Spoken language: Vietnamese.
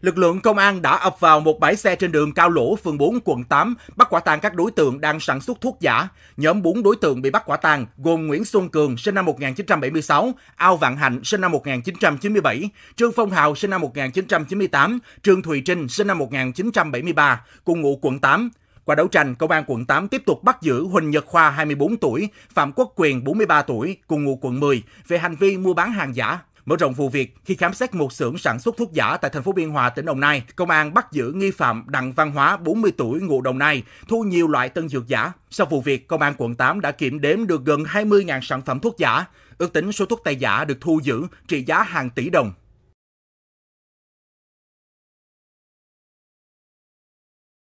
Lực lượng công an đã ập vào một bãi xe trên đường Cao Lỗ, phường 4, quận 8, bắt quả tang các đối tượng đang sản xuất thuốc giả. Nhóm 4 đối tượng bị bắt quả tang gồm Nguyễn Xuân Cường, sinh năm 1976, Ao Vạn Hạnh, sinh năm 1997, Trương Phong Hào, sinh năm 1998, Trương Thùy Trinh, sinh năm 1973, cùng ngụ quận 8. Qua đấu tranh, Công an quận 8 tiếp tục bắt giữ Huỳnh Nhật Khoa, 24 tuổi, Phạm Quốc Quyền, 43 tuổi, cùng ngụ quận 10, về hành vi mua bán hàng giả, Mở rộng vụ việc, khi khám xét một xưởng sản xuất thuốc giả tại thành phố Biên Hòa, tỉnh Đồng Nai, công an bắt giữ nghi phạm Đặng Văn Hóa, 40 tuổi, ngụ Đồng Nai, thu nhiều loại tân dược giả. Sau vụ việc, công an quận 8 đã kiểm đếm được gần 20.000 sản phẩm thuốc giả. Ước tính số thuốc tây giả được thu giữ trị giá hàng tỷ đồng.